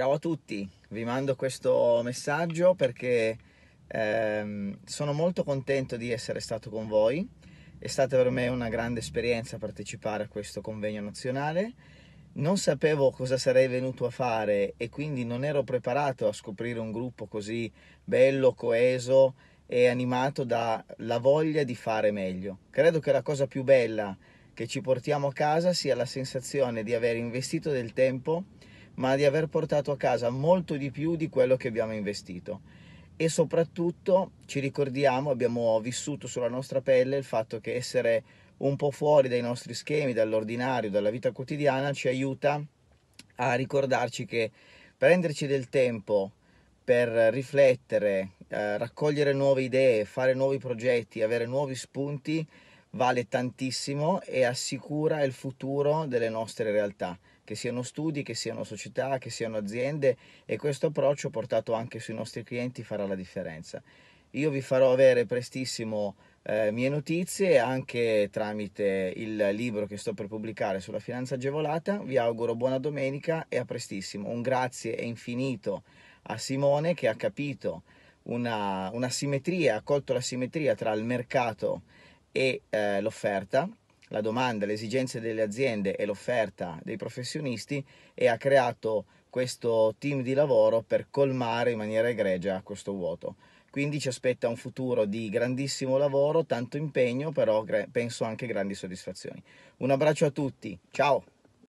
Ciao a tutti, vi mando questo messaggio perché ehm, sono molto contento di essere stato con voi. È stata per me una grande esperienza partecipare a questo convegno nazionale. Non sapevo cosa sarei venuto a fare e quindi non ero preparato a scoprire un gruppo così bello, coeso e animato dalla voglia di fare meglio. Credo che la cosa più bella che ci portiamo a casa sia la sensazione di aver investito del tempo ma di aver portato a casa molto di più di quello che abbiamo investito. E soprattutto ci ricordiamo, abbiamo vissuto sulla nostra pelle il fatto che essere un po' fuori dai nostri schemi, dall'ordinario, dalla vita quotidiana, ci aiuta a ricordarci che prenderci del tempo per riflettere, eh, raccogliere nuove idee, fare nuovi progetti, avere nuovi spunti, vale tantissimo e assicura il futuro delle nostre realtà, che siano studi, che siano società, che siano aziende e questo approccio portato anche sui nostri clienti farà la differenza. Io vi farò avere prestissimo eh, mie notizie anche tramite il libro che sto per pubblicare sulla finanza agevolata. Vi auguro buona domenica e a prestissimo. Un grazie infinito a Simone che ha capito una, una simmetria, ha colto la simmetria tra il mercato e e eh, l'offerta, la domanda, le esigenze delle aziende e l'offerta dei professionisti e ha creato questo team di lavoro per colmare in maniera egregia questo vuoto. Quindi ci aspetta un futuro di grandissimo lavoro, tanto impegno, però penso anche grandi soddisfazioni. Un abbraccio a tutti, ciao!